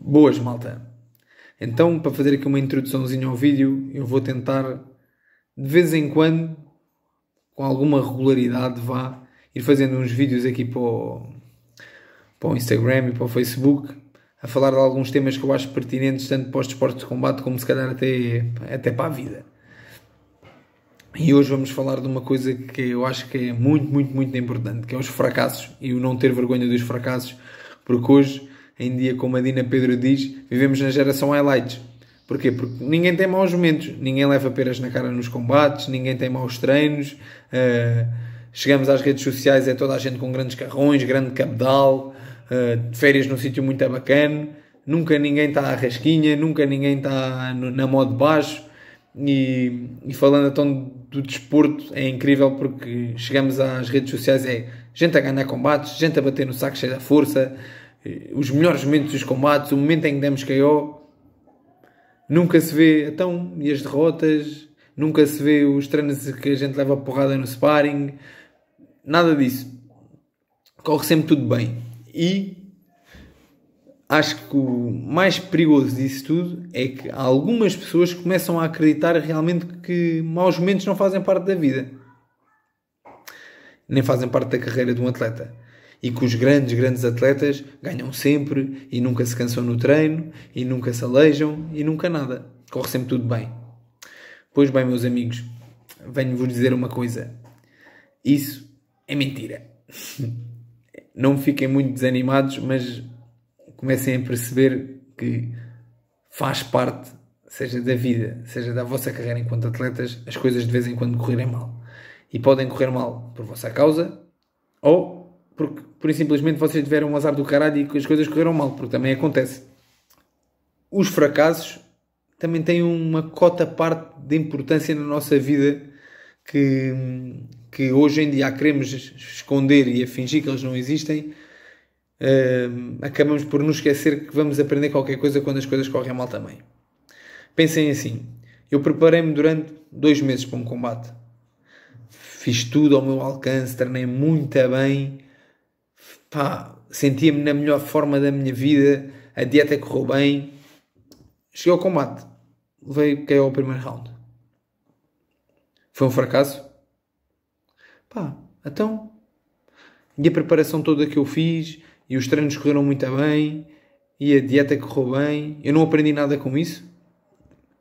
Boas, malta! Então, para fazer aqui uma introduçãozinha ao vídeo, eu vou tentar, de vez em quando, com alguma regularidade, vá, ir fazendo uns vídeos aqui para o, para o Instagram e para o Facebook, a falar de alguns temas que eu acho pertinentes, tanto para os desportos de combate, como se calhar até, até para a vida. E hoje vamos falar de uma coisa que eu acho que é muito, muito, muito importante, que é os fracassos e o não ter vergonha dos fracassos, porque hoje em dia, como a Dina Pedro diz, vivemos na geração highlights. Porquê? Porque ninguém tem maus momentos, ninguém leva peras na cara nos combates, ninguém tem maus treinos. Uh, chegamos às redes sociais, é toda a gente com grandes carrões, grande cabedal, uh, férias num sítio muito bacana. Nunca ninguém está à rasquinha, nunca ninguém está na de baixo. E, e, falando então do desporto, é incrível porque chegamos às redes sociais, é gente a ganhar combates, gente a bater no saco cheio da força, eh, os melhores momentos dos combates, o momento em que demos KO, nunca se vê então, e as derrotas, nunca se vê os treinos que a gente leva porrada no sparring, nada disso. Corre sempre tudo bem. E acho que o mais perigoso disso tudo é que algumas pessoas começam a acreditar realmente que maus momentos não fazem parte da vida, nem fazem parte da carreira de um atleta e que os grandes, grandes atletas ganham sempre e nunca se cansam no treino e nunca se aleijam e nunca nada. Corre sempre tudo bem. Pois bem, meus amigos, venho-vos dizer uma coisa. Isso é mentira. Não fiquem muito desanimados, mas comecem a perceber que faz parte, seja da vida, seja da vossa carreira enquanto atletas, as coisas de vez em quando correrem mal. E podem correr mal por vossa causa ou porque por simplesmente vocês tiveram um azar do caralho e as coisas correram mal, porque também acontece. Os fracassos também têm uma cota parte de importância na nossa vida que, que hoje em dia a queremos esconder e a fingir que eles não existem. Uh, acabamos por nos esquecer que vamos aprender qualquer coisa quando as coisas correm mal também. Pensem assim: eu preparei-me durante dois meses para um combate, fiz tudo ao meu alcance, treinei muito bem pá, sentia-me na melhor forma da minha vida, a dieta correu bem. Cheguei ao combate, levei é ao primeiro round. Foi um fracasso? Pá, então. E a preparação toda que eu fiz, e os treinos correram muito bem, e a dieta correu bem, eu não aprendi nada com isso.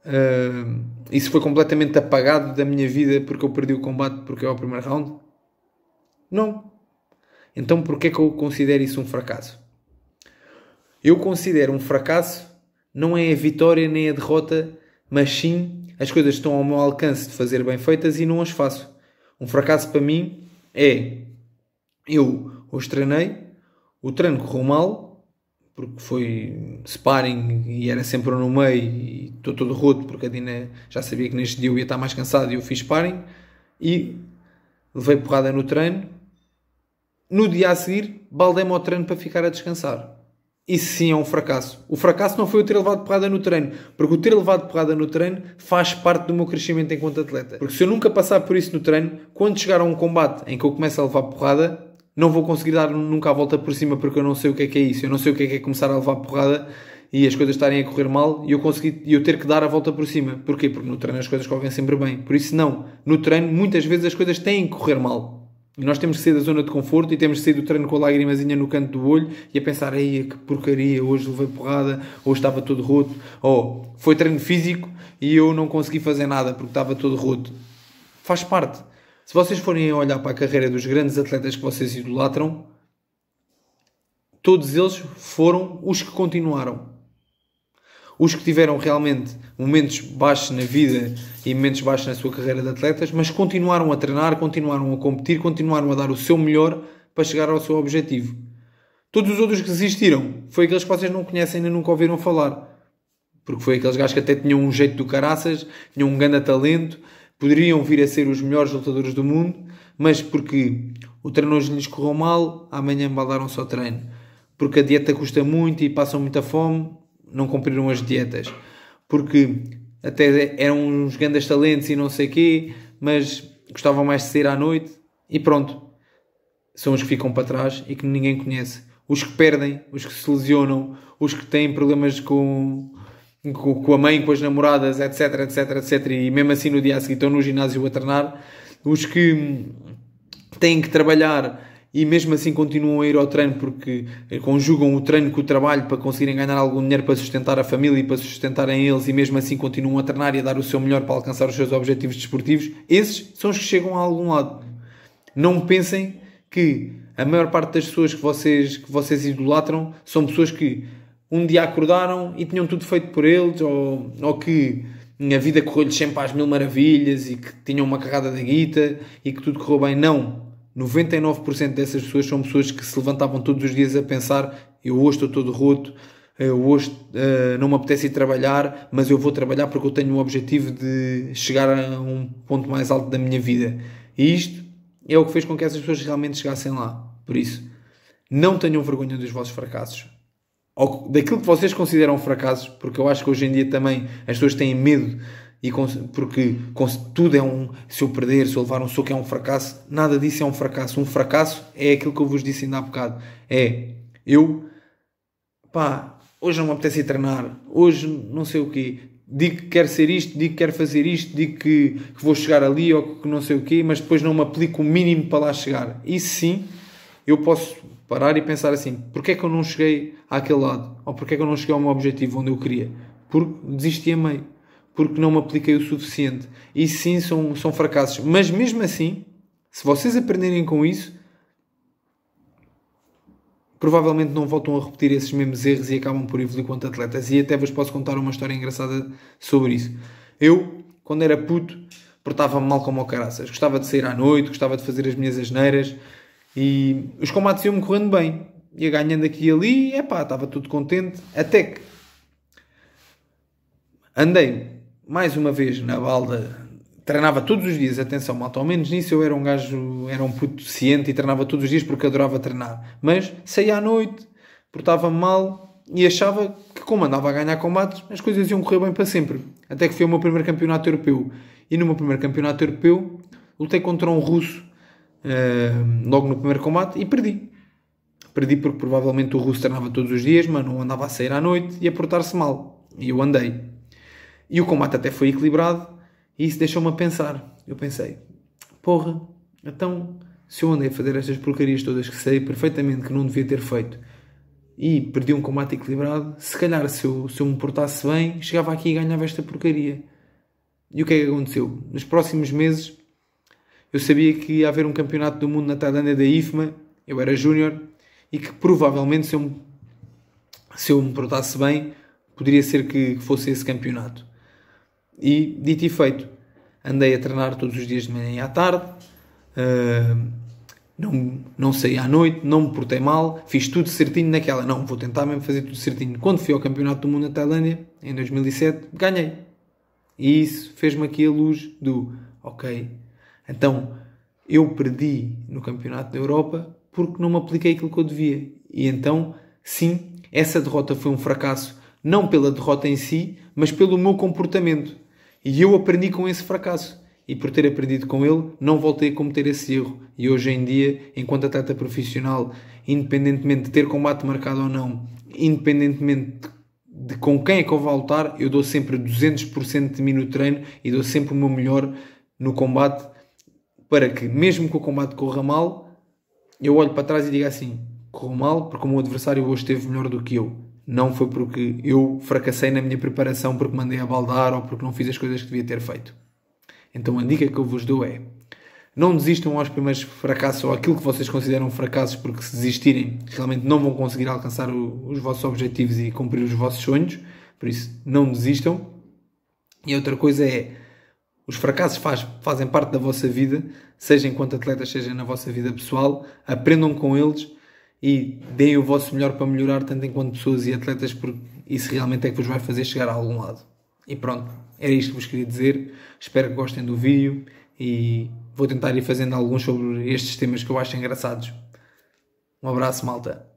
Uh, isso foi completamente apagado da minha vida porque eu perdi o combate porque é o primeiro round? Não. Então, porquê que eu considero isso um fracasso? Eu considero um fracasso não é a vitória nem a derrota, mas sim as coisas estão ao meu alcance de fazer bem feitas e não as faço. Um fracasso para mim é eu os treinei, o treino correu mal, porque foi sparring e era sempre no meio e estou todo roto porque a Dina já sabia que neste dia eu ia estar mais cansado e eu fiz sparring e levei porrada no treino no dia a seguir, baldei-me ao treino para ficar a descansar. Isso sim é um fracasso. O fracasso não foi eu ter levado porrada no treino, porque o ter levado porrada no treino faz parte do meu crescimento enquanto atleta. Porque se eu nunca passar por isso no treino, quando chegar a um combate em que eu começo a levar porrada, não vou conseguir dar nunca a volta por cima porque eu não sei o que é que é isso. Eu não sei o que é que é começar a levar porrada e as coisas estarem a correr mal e eu eu ter que dar a volta por cima. Porquê? Porque no treino as coisas correm sempre bem. Por isso não, no treino muitas vezes as coisas têm que correr mal. Nós temos que sair da zona de conforto e temos que sair do treino com a lagrimazinha no canto do olho e a pensar, aí que porcaria, hoje levei porrada, hoje estava todo roto, ou foi treino físico e eu não consegui fazer nada porque estava todo roto. Faz parte. Se vocês forem olhar para a carreira dos grandes atletas que vocês idolatram, todos eles foram os que continuaram os que tiveram realmente momentos baixos na vida e momentos baixos na sua carreira de atletas, mas continuaram a treinar, continuaram a competir, continuaram a dar o seu melhor para chegar ao seu objetivo. Todos os outros que desistiram foi aqueles que vocês não conhecem nem nunca ouviram falar. Porque foi aqueles gajos que até tinham um jeito do caraças, tinham um grande talento, poderiam vir a ser os melhores lutadores do mundo, mas porque o treino hoje lhes correu mal, amanhã embalaram só treino. Porque a dieta custa muito e passam muita fome, não cumpriram as dietas. Porque até eram uns grandes talentos e não sei quê, mas gostavam mais de sair à noite e pronto. São os que ficam para trás e que ninguém conhece. Os que perdem, os que se lesionam, os que têm problemas com, com, com a mãe, com as namoradas, etc, etc, etc. E mesmo assim no dia a seguir estão no ginásio a treinar. Os que têm que trabalhar e mesmo assim continuam a ir ao treino porque conjugam o treino com o trabalho para conseguirem ganhar algum dinheiro para sustentar a família e para sustentarem eles e mesmo assim continuam a treinar e a dar o seu melhor para alcançar os seus objetivos desportivos, esses são os que chegam a algum lado. Não pensem que a maior parte das pessoas que vocês, que vocês idolatram são pessoas que um dia acordaram e tinham tudo feito por eles ou, ou que a vida correu-lhes sempre às mil maravilhas e que tinham uma carrada da guita e que tudo correu bem. Não 99% dessas pessoas são pessoas que se levantavam todos os dias a pensar: eu hoje estou todo roto, eu eh, hoje uh, não me apetece ir trabalhar, mas eu vou trabalhar porque eu tenho o objetivo de chegar a um ponto mais alto da minha vida. E isto é o que fez com que essas pessoas realmente chegassem lá. Por isso, não tenham vergonha dos vossos fracassos. Ou daquilo que vocês consideram fracassos, porque eu acho que hoje em dia também as pessoas têm medo e porque tudo é um se eu perder, se eu levar um soco é um fracasso nada disso é um fracasso, um fracasso é aquilo que eu vos disse ainda há bocado é, eu pá, hoje não me apetece ir treinar hoje não sei o quê digo que quero ser isto, digo que quero fazer isto digo que, que vou chegar ali ou que não sei o quê, mas depois não me aplico o mínimo para lá chegar, e sim eu posso parar e pensar assim porque é que eu não cheguei àquele lado ou porque é que eu não cheguei ao meu objetivo onde eu queria porque desisti a meio porque não me apliquei o suficiente. E sim, são, são fracassos. Mas mesmo assim, se vocês aprenderem com isso, provavelmente não voltam a repetir esses mesmos erros e acabam por evoluir quanto atletas. E até vos posso contar uma história engraçada sobre isso. Eu, quando era puto, portava-me mal como o caraças. Gostava de sair à noite, gostava de fazer as minhas asneiras e os combates iam-me correndo bem. Ia ganhando aqui e ali, e epá, estava tudo contente. Até que andei mais uma vez, na balda, treinava todos os dias, atenção, malta, ao menos nisso eu era um gajo, era um puto ciente e treinava todos os dias porque adorava treinar. Mas saía à noite, portava-me mal e achava que, como andava a ganhar combates, as coisas iam correr bem para sempre. Até que foi o meu primeiro campeonato europeu. E no meu primeiro campeonato europeu, lutei contra um russo uh, logo no primeiro combate e perdi. Perdi porque provavelmente o russo treinava todos os dias, mas não andava a sair à noite e a portar-se mal. E eu andei. E o combate até foi equilibrado e isso deixou-me a pensar. Eu pensei, porra, então se eu andei a fazer estas porcarias todas que sei perfeitamente que não devia ter feito e perdi um combate equilibrado, se calhar se eu, se eu me portasse bem, chegava aqui e ganhava esta porcaria. E o que é que aconteceu? Nos próximos meses eu sabia que ia haver um campeonato do mundo na Tailândia da IFMA, eu era júnior, e que provavelmente se eu, se eu me portasse bem, poderia ser que fosse esse campeonato. E dito e feito, andei a treinar todos os dias de manhã e à tarde, uh, não, não saí à noite, não me portei mal, fiz tudo certinho naquela. Não, vou tentar mesmo fazer tudo certinho. Quando fui ao Campeonato do Mundo na Tailândia, em 2007, ganhei. E isso fez-me aqui a luz do, ok, então eu perdi no Campeonato da Europa porque não me apliquei aquilo que eu devia. E então, sim, essa derrota foi um fracasso, não pela derrota em si, mas pelo meu comportamento e eu aprendi com esse fracasso. E por ter aprendido com ele, não voltei a cometer esse erro. E hoje em dia, enquanto atleta profissional, independentemente de ter combate marcado ou não, independentemente de com quem é que eu vou lutar, eu dou sempre 200% de mim no treino e dou sempre o meu melhor no combate para que, mesmo que o combate corra mal, eu olho para trás e diga assim: corro mal porque o meu adversário hoje esteve melhor do que eu não foi porque eu fracassei na minha preparação porque mandei a baldar ou porque não fiz as coisas que devia ter feito. Então a dica que eu vos dou é: não desistam aos primeiros fracassos ou aquilo que vocês consideram fracassos, porque se desistirem, realmente não vão conseguir alcançar o, os vossos objetivos e cumprir os vossos sonhos. Por isso, não desistam. E outra coisa é: os fracassos faz, fazem parte da vossa vida, seja enquanto atletas, seja na vossa vida pessoal. Aprendam com eles e deem o vosso melhor para melhorar, tanto enquanto pessoas e atletas, porque isso realmente é que vos vai fazer chegar a algum lado. E pronto, era é isto que vos queria dizer. Espero que gostem do vídeo e vou tentar ir fazendo alguns sobre estes temas que eu acho engraçados. Um abraço, malta.